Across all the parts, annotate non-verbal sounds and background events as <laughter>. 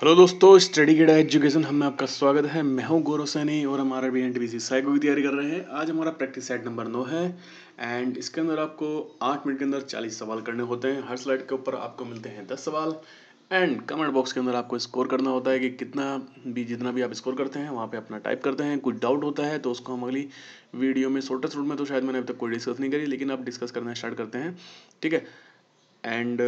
hello दोस्तों study गेड education हमें आपका स्वागत है मैं हूं गौरव सैनी और हमारा B N T B psycho की तैयारी कर रहे हैं आज हमारा प्रैक्टिस सेट नंबर नौ है एंड इसके अंदर आपको आठ मिनट के अंदर चालीस सवाल करने होते हैं हर स्लाइड के ऊपर आपको मिलते हैं दस सवाल एंड कमेंट बॉक्स के अंदर आपको स्कोर करना होता है कि कितना भी जितना भी आप स्कोर करते हैं वहाँ पे अपना टाइप करते हैं कुछ डाउट होता है तो उसको हम अगली वीडियो में शॉर्टेस्ट रूट में तो शायद मैंने अभी तक कोई डिस्कस नहीं करी लेकिन आप डिस्कस करना स्टार्ट करते हैं ठीक है एंड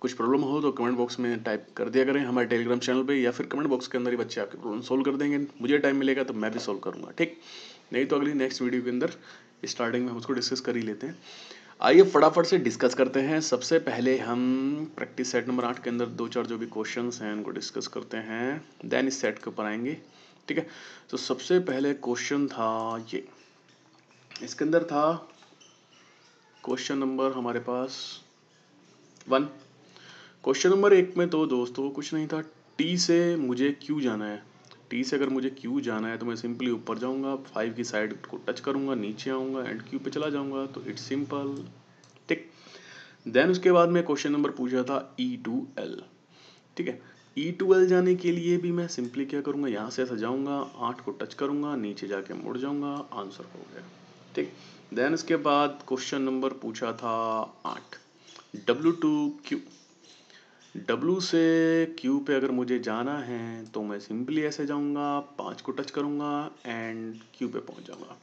कुछ प्रॉब्लम हो तो कमेंट बॉक्स में टाइप कर दिया करें हमारे टेलीग्राम चैनल पे या फिर कमेंट बॉक्स के अंदर ही बच्चे आपके प्रॉब्लम सोल्व कर देंगे मुझे टाइम मिलेगा तो मैं भी सोल्व करूंगा ठीक नहीं तो अगली नेक्स्ट वीडियो के अंदर स्टार्टिंग में हम उसको डिस्कस कर ही लेते हैं आइए फटाफट से डिस्कस करते हैं सबसे पहले हम प्रैक्टिस सेट नंबर आठ के अंदर दो चार जो भी क्वेश्चन हैं उनको डिस्कस करते हैं देन इस सेट के ऊपर आएंगे ठीक है तो सबसे पहले क्वेश्चन था ये इसके अंदर था क्वेश्चन नंबर हमारे पास वन क्वेश्चन नंबर एक में तो दोस्तों कुछ नहीं था टी से मुझे क्यू जाना है टी से अगर मुझे क्यू जाना है तो मैं सिंपली ऊपर जाऊंगा फाइव की साइड को टच करूंगा नीचे आऊंगा एंड क्यू पे चला जाऊंगा तो इट्स सिंपल ठीक देन उसके बाद में क्वेश्चन नंबर पूछा था ई टू एल ठीक है ई टू एल जाने के लिए भी मैं सिंपली क्या करूँगा यहाँ से ऐसा जाऊंगा आठ को टच करूँगा नीचे जाके मुड़ जाऊँगा आंसर हो गया ठीक देन उसके बाद क्वेश्चन नंबर पूछा था आठ डब्ल्यू टू क्यू W से Q पे अगर मुझे जाना है तो मैं सिंपली ऐसे जाऊंगा पाँच को टच करूंगा एंड Q पे पहुंच जाऊंगा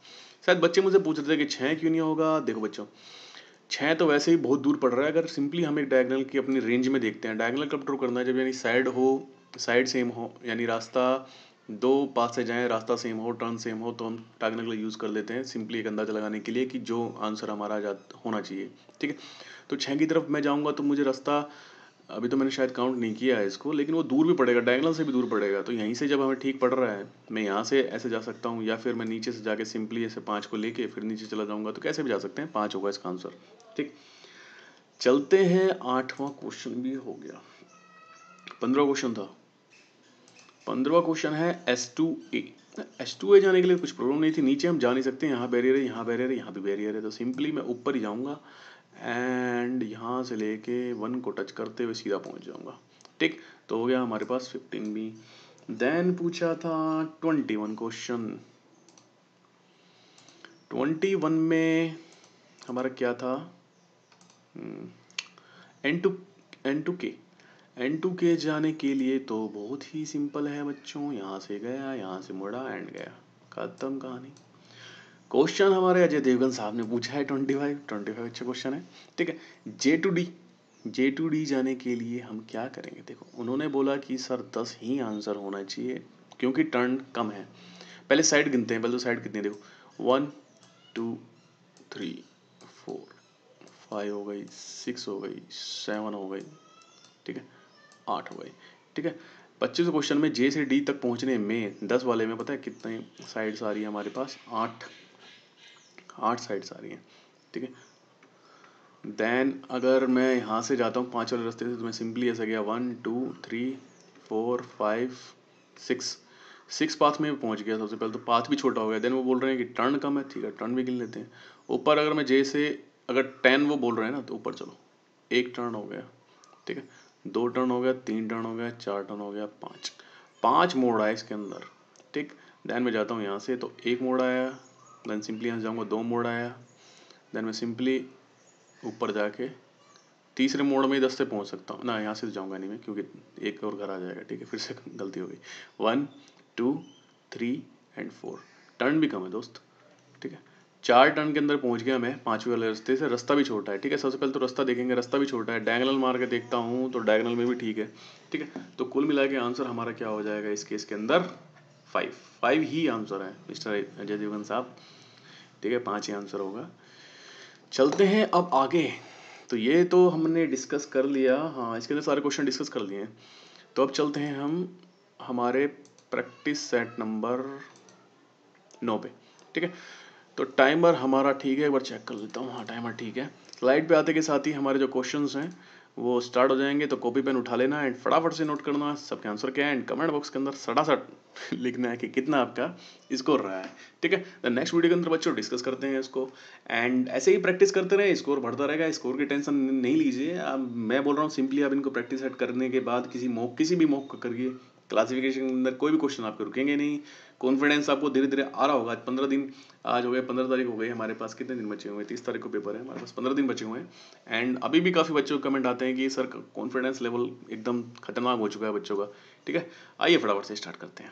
शायद बच्चे मुझे पूछ रहे थे कि छः क्यों नहीं होगा देखो बच्चों छः तो वैसे ही बहुत दूर पड़ रहा है अगर सिंपली हम एक डायगनल की अपनी रेंज में देखते हैं डायगनल कंट्रोल करना है जब यानी साइड हो साइड सेम हो यानी रास्ता दो पास से जाएँ रास्ता सेम हो टर्न सेम हो तो हम डायगनल का यूज़ कर लेते हैं सिंपली एक अंदाज़ा लगाने के लिए कि जो आंसर हमारा जा होना चाहिए ठीक है तो छः की तरफ मैं जाऊँगा तो मुझे रास्ता अभी तो मैंने शायद काउंट नहीं किया है इसको लेकिन वो दूर भी पड़ेगा डायगनल से भी दूर पड़ेगा तो यहीं से जब हमें ठीक पड़ रहा है मैं यहाँ से ऐसे जा सकता हूँ या फिर मैं नीचे से जाके सिंपली ऐसे पाँच को लेके फिर नीचे चला जाऊँगा तो कैसे भी जा सकते हैं पाँच होगा इसका आंसर ठीक चलते हैं आठवां क्वेश्चन भी हो गया पंद्रवा क्वेश्चन था पंद्रवा क्वेश्चन है S to A S to A जाने के लिए कुछ प्रॉब्लम नहीं थी नीचे हम जा नहीं सकते यहाँ बैरियर है यहाँ बैरियर है यहाँ भी बैरियर है तो सिंपली मैं ऊपर ही जाऊँगा एंड यहाँ से लेके वन को टच करते हुए सीधा पहुँच जाऊँगा ठीक तो हो गया हमारे पास फिफ्टीन बी देन पूछा था twenty one question twenty one में हमारा क्या था N to N to K N to K जाने के लिए तो बहुत ही सिंपल है बच्चों यहाँ से गया यहाँ से मुड़ा एंड गया खत्म कहानी क्वेश्चन हमारे अजय देवगन साहब ने पूछा है ट्वेंटी फाइव ट्वेंटी फाइव अच्छा क्वेश्चन है ठीक है J to D J to D जाने के लिए हम क्या करेंगे देखो उन्होंने बोला कि सर दस ही आंसर होना चाहिए क्योंकि टर्न कम है पहले साइड गिनते हैं पहले तो साइड कितने देखो one two three four five हो गई सिक्स हो गई सेवन हो गई ठीक है आठ हो गई ठीक है पच्चीस क्वेश्चन में जे से डी तक पहुंचने में दस वाले में पता है कितने साइड्स आ रही है हमारे पास आठ आठ साइड्स आ रही हैं ठीक है देन अगर मैं यहाँ से जाता हूँ पाँच वाले रास्ते से तो मैं सिंपली ऐसा गया one two three four five six six path में भी पहुँच गया सबसे पहले तो पाथ भी छोटा हो गया देन वो बोल रहे हैं कि टर्न कम है ठीक है टर्न भी गिन लेते हैं ऊपर अगर मैं जे से अगर टेन वो बोल रहे हैं ना तो ऊपर चलो एक टर्न हो गया ठीक है दो टर्न हो गया तीन टर्न हो गया चार टर्न हो गया पाँच पाँच मोड़ आए इसके अंदर ठीक देन मैं जाता हूँ यहाँ से तो एक मोड़ आया देन सिंपली यहाँ जाऊँगा दो मोड आया देन मैं सिंपली ऊपर जाके तीसरे मोड में ही दस से पहुँच सकता हूँ ना यहाँ से तो जाऊँगा नहीं मैं क्योंकि एक और घर आ जाएगा ठीक है फिर से <laughs> गलती हो गई one two three and four turn भी कम है दोस्त ठीक है चार टर्न के अंदर पहुंच गया मैं पाँचवें वाले रास्ते से रास्ता भी छोटा है ठीक है सबसे पहले तो रास्ता देखेंगे रास्ता भी छोटा है डायगनल मार के देखता हूँ तो डायगनल में भी ठीक है ठीक है तो कुल मिला के आंसर हमारा क्या हो जाएगा इस केस के अंदर फाइव फाइव ही आंसर है मिस्टर अजय देवगन साहब ठीक है पाँच ही आंसर होगा चलते हैं अब आगे तो ये तो हमने डिस्कस कर लिया हाँ इसके अंदर सारे क्वेश्चन डिस्कस कर लिए हैं तो अब चलते हैं हम हमारे प्रैक्टिस सेट नंबर नौ पे ठीक है तो टाइमर हमारा ठीक है एक बार चेक कर लेता हूँ हाँ टाइमर ठीक है स्लाइड पे आते के साथ ही हमारे जो क्वेश्चंस हैं वो स्टार्ट हो जाएंगे तो कॉपी पेन उठा लेना एंड फटाफट से नोट करना है सबके आंसर क्या है एंड कमेंट बॉक्स के अंदर सटासट <laughs> लिखना है कि कितना आपका स्कोर रहा है ठीक है द नेक्स्ट वीडियो के अंदर बच्चों डिस्कस करते हैं इसको एंड ऐसे ही प्रैक्टिस करते रहे स्कोर बढ़ता रहेगा स्कोर की टेंशन नहीं लीजिए अब मैं बोल रहा हूँ सिंपली आप इनको प्रैक्टिस सेट करने के बाद किसी मॉक किसी भी मॉक करिए क्लासिफिकेशन के अंदर कोई भी क्वेश्चन आपके रुकेंगे नहीं कॉन्फिडेंस आपको धीरे धीरे आ रहा होगा आज पंद्रह दिन आज हो गए पंद्रह तारीख हो गई हमारे पास कितने दिन बचे हुए हैं तीस तारीख को पेपर है हमारे पास पंद्रह दिन बचे हुए हैं एंड अभी भी काफ़ी बच्चों के कमेंट आते हैं कि सर कॉन्फिडेंस लेवल एकदम खतरनाक हो चुका है बच्चों का ठीक है आइए फटाफट से स्टार्ट करते हैं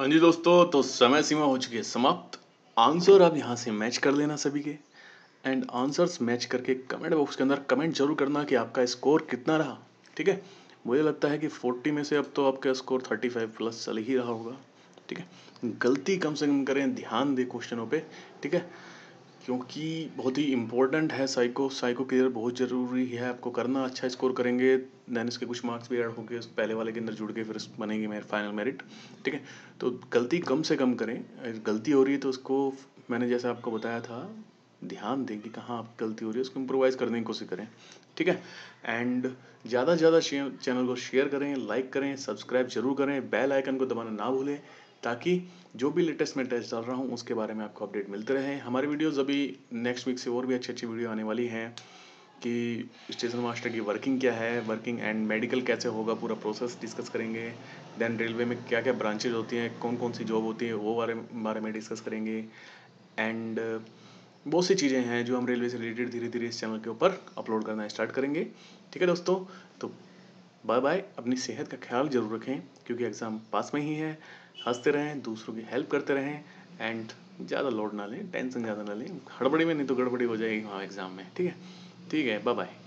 हाँ जी दोस्तों तो समय सीमा हो चुकी है समाप्त आंसर आप यहाँ से मैच कर लेना सभी के एंड आंसर्स मैच करके कमेंट बॉक्स के अंदर कमेंट जरूर करना कि आपका स्कोर कितना रहा ठीक है मुझे लगता है कि 40 में से अब तो आपका स्कोर 35 प्लस चल ही रहा होगा ठीक है गलती कम से कम करें ध्यान दें क्वेश्चनों पे ठीक है क्योंकि बहुत ही इम्पोर्टेंट है साइको साइको केयर बहुत ज़रूरी है आपको करना अच्छा स्कोर करेंगे दैन इसके कुछ मार्क्स भी ऐड होंगे पहले वाले के अंदर जुड़ के फिर बनेंगे मेरे फाइनल मेरिट ठीक है तो गलती कम से कम करें गलती हो रही है तो उसको मैंने जैसा आपको बताया था ध्यान दें कि कहाँ आपकी गलती हो रही है उसको इम्प्रोवाइज़ करने की कोशिश करें ठीक है एंड ज़्यादा से ज़्यादा चैनल को शेयर करें लाइक करें सब्सक्राइब जरूर करें बेल आइकन को दबाना ना भूलें ताकि जो भी लेटेस्ट मैं टेस्ट डाल रहा हूँ उसके बारे में आपको अपडेट मिलते रहे हमारे वीडियोज़ अभी नेक्स्ट वीक से और भी अच्छी अच्छी वीडियो आने वाली हैं कि स्टेशन मास्टर की वर्किंग क्या है वर्किंग एंड मेडिकल कैसे होगा पूरा प्रोसेस डिस्कस करेंगे देन रेलवे में क्या क्या ब्रांचेज होती हैं कौन कौन सी जॉब होती है वो बारे बारे में डिस्कस करेंगे एंड बहुत सी चीज़ें हैं जो हम रेलवे से रिलेटेड धीरे धीरे इस चैनल के ऊपर अपलोड करना स्टार्ट करेंगे ठीक है दोस्तों तो बाय बाय अपनी सेहत का ख्याल जरूर रखें क्योंकि एग्ज़ाम पास में ही है हंसते रहें दूसरों की हेल्प करते रहें एंड ज़्यादा लोड ना लें टेंशन ज़्यादा ना लें हड़बड़ी में नहीं तो गड़बड़ी हो जाएगी वहाँ एग्ज़ाम में ठीक है ठीक है बाय बाय